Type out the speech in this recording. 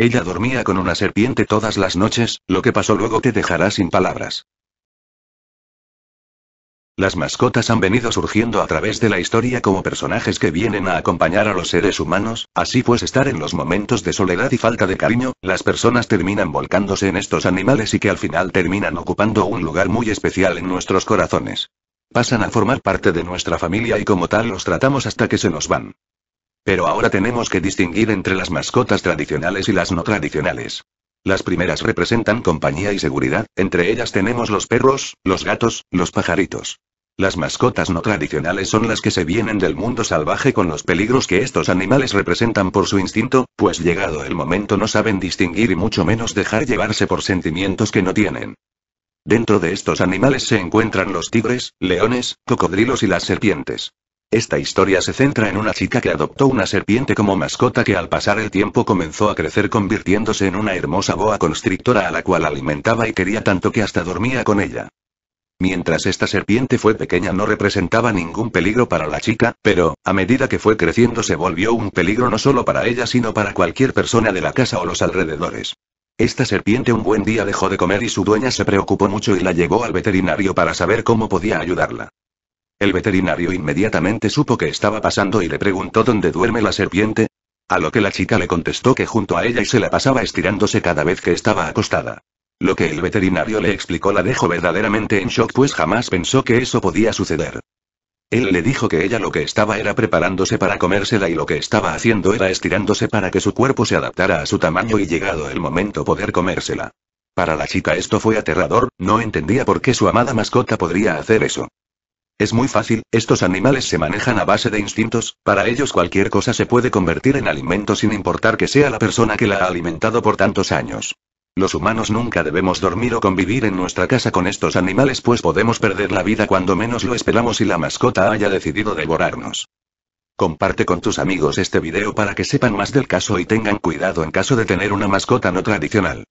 Ella dormía con una serpiente todas las noches, lo que pasó luego te dejará sin palabras. Las mascotas han venido surgiendo a través de la historia como personajes que vienen a acompañar a los seres humanos, así pues estar en los momentos de soledad y falta de cariño, las personas terminan volcándose en estos animales y que al final terminan ocupando un lugar muy especial en nuestros corazones. Pasan a formar parte de nuestra familia y como tal los tratamos hasta que se nos van. Pero ahora tenemos que distinguir entre las mascotas tradicionales y las no tradicionales. Las primeras representan compañía y seguridad, entre ellas tenemos los perros, los gatos, los pajaritos. Las mascotas no tradicionales son las que se vienen del mundo salvaje con los peligros que estos animales representan por su instinto, pues llegado el momento no saben distinguir y mucho menos dejar llevarse por sentimientos que no tienen. Dentro de estos animales se encuentran los tigres, leones, cocodrilos y las serpientes. Esta historia se centra en una chica que adoptó una serpiente como mascota que al pasar el tiempo comenzó a crecer convirtiéndose en una hermosa boa constrictora a la cual alimentaba y quería tanto que hasta dormía con ella. Mientras esta serpiente fue pequeña no representaba ningún peligro para la chica, pero, a medida que fue creciendo se volvió un peligro no solo para ella sino para cualquier persona de la casa o los alrededores. Esta serpiente un buen día dejó de comer y su dueña se preocupó mucho y la llevó al veterinario para saber cómo podía ayudarla. El veterinario inmediatamente supo que estaba pasando y le preguntó dónde duerme la serpiente, a lo que la chica le contestó que junto a ella y se la pasaba estirándose cada vez que estaba acostada. Lo que el veterinario le explicó la dejó verdaderamente en shock pues jamás pensó que eso podía suceder. Él le dijo que ella lo que estaba era preparándose para comérsela y lo que estaba haciendo era estirándose para que su cuerpo se adaptara a su tamaño y llegado el momento poder comérsela. Para la chica esto fue aterrador, no entendía por qué su amada mascota podría hacer eso. Es muy fácil, estos animales se manejan a base de instintos, para ellos cualquier cosa se puede convertir en alimento sin importar que sea la persona que la ha alimentado por tantos años. Los humanos nunca debemos dormir o convivir en nuestra casa con estos animales pues podemos perder la vida cuando menos lo esperamos y la mascota haya decidido devorarnos. Comparte con tus amigos este video para que sepan más del caso y tengan cuidado en caso de tener una mascota no tradicional.